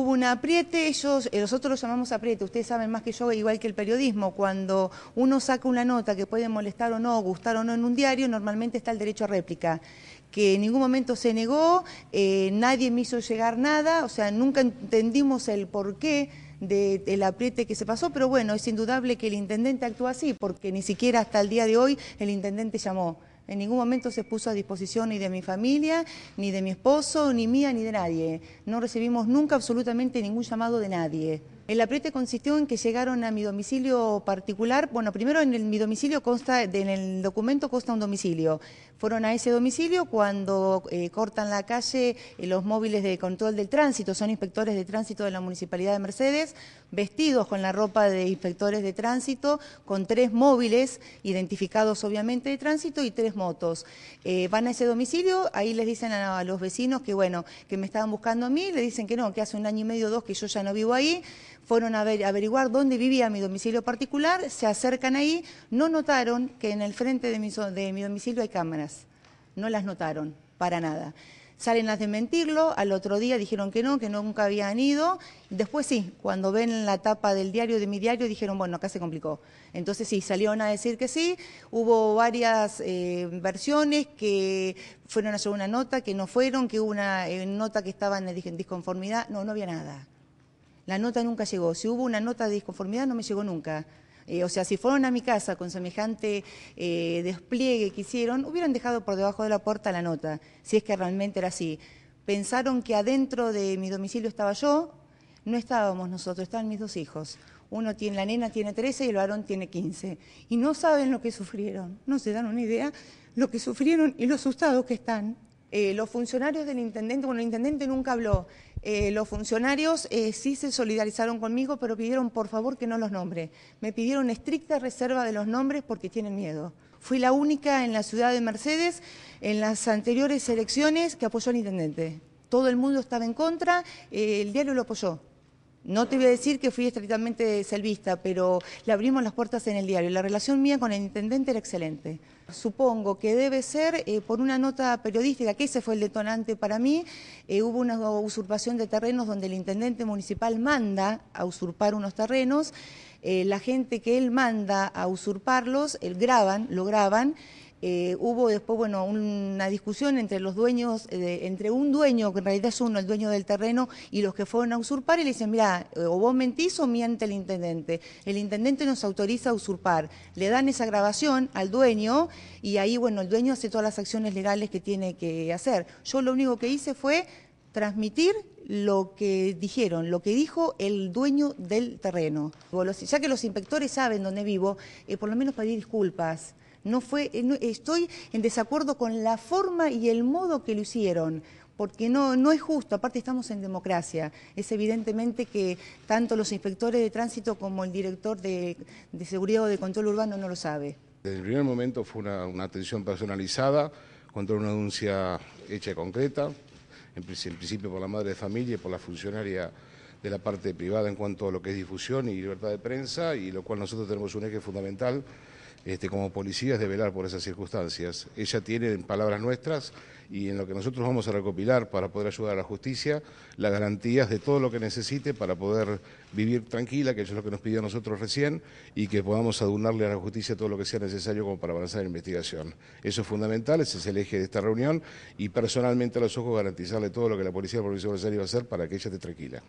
hubo un apriete, ellos, eh, nosotros lo llamamos apriete, ustedes saben más que yo, igual que el periodismo, cuando uno saca una nota que puede molestar o no, gustar o no en un diario, normalmente está el derecho a réplica que en ningún momento se negó, eh, nadie me hizo llegar nada, o sea, nunca entendimos el porqué del apriete que se pasó, pero bueno, es indudable que el intendente actuó así, porque ni siquiera hasta el día de hoy el intendente llamó. En ningún momento se puso a disposición ni de mi familia, ni de mi esposo, ni mía, ni de nadie. No recibimos nunca absolutamente ningún llamado de nadie. El apriete consistió en que llegaron a mi domicilio particular. Bueno, primero en el, mi domicilio consta, en el documento consta un domicilio. Fueron a ese domicilio cuando eh, cortan la calle eh, los móviles de control del tránsito, son inspectores de tránsito de la Municipalidad de Mercedes, vestidos con la ropa de inspectores de tránsito, con tres móviles identificados obviamente de tránsito y tres motos. Eh, van a ese domicilio, ahí les dicen a, a los vecinos que bueno, que me estaban buscando a mí, le dicen que no, que hace un año y medio, dos que yo ya no vivo ahí fueron a averiguar dónde vivía mi domicilio particular, se acercan ahí, no notaron que en el frente de mi, de mi domicilio hay cámaras, no las notaron para nada salen a desmentirlo, al otro día dijeron que no, que nunca habían ido, después sí, cuando ven la tapa del diario, de mi diario, dijeron, bueno, acá se complicó. Entonces sí, salieron a decir que sí, hubo varias eh, versiones que fueron a hacer una nota, que no fueron, que hubo una eh, nota que estaba en disconformidad, no, no había nada. La nota nunca llegó. Si hubo una nota de disconformidad, no me llegó nunca. Eh, o sea, si fueron a mi casa con semejante eh, despliegue que hicieron, hubieran dejado por debajo de la puerta la nota, si es que realmente era así. Pensaron que adentro de mi domicilio estaba yo, no estábamos nosotros, estaban mis dos hijos. Uno tiene, la nena tiene 13 y el varón tiene 15. Y no saben lo que sufrieron, no se dan una idea lo que sufrieron y lo asustados que están. Eh, los funcionarios del intendente, bueno, el intendente nunca habló, eh, los funcionarios eh, sí se solidarizaron conmigo, pero pidieron por favor que no los nombre. Me pidieron estricta reserva de los nombres porque tienen miedo. Fui la única en la ciudad de Mercedes en las anteriores elecciones que apoyó al intendente. Todo el mundo estaba en contra, eh, el diario lo apoyó. No te voy a decir que fui estrictamente selvista, pero le abrimos las puertas en el diario. La relación mía con el intendente era excelente. Supongo que debe ser eh, por una nota periodística, que ese fue el detonante para mí, eh, hubo una usurpación de terrenos donde el intendente municipal manda a usurpar unos terrenos, eh, la gente que él manda a usurparlos, él graban, lo graban, eh, hubo después, bueno, una discusión entre los dueños, eh, entre un dueño, que en realidad es uno, el dueño del terreno, y los que fueron a usurpar, y le dicen, mira, eh, o vos mentís o miente el intendente. El intendente nos autoriza a usurpar. Le dan esa grabación al dueño, y ahí, bueno, el dueño hace todas las acciones legales que tiene que hacer. Yo lo único que hice fue transmitir lo que dijeron, lo que dijo el dueño del terreno. Ya que los inspectores saben dónde vivo, por lo menos pedí disculpas. No fue, eh, estoy en desacuerdo con la forma y el modo que lo hicieron porque no, no es justo, aparte estamos en democracia. Es evidentemente que tanto los inspectores de tránsito como el director de, de seguridad o de control urbano no lo sabe. Desde el primer momento fue una, una atención personalizada contra una denuncia hecha y concreta, en, en, principio por la madre de familia y por la funcionaria de la parte privada en cuanto a lo que es difusión y libertad de prensa, y lo cual nosotros tenemos un eje fundamental este, como policías de velar por esas circunstancias. Ella tiene en palabras nuestras y en lo que nosotros vamos a recopilar para poder ayudar a la justicia las garantías de todo lo que necesite para poder vivir tranquila, que eso es lo que nos pidió a nosotros recién, y que podamos adunarle a la justicia todo lo que sea necesario como para avanzar en la investigación. Eso es fundamental, ese es el eje de esta reunión y personalmente a los ojos garantizarle todo lo que la Policía Provincial de Aires va a hacer para que ella esté tranquila.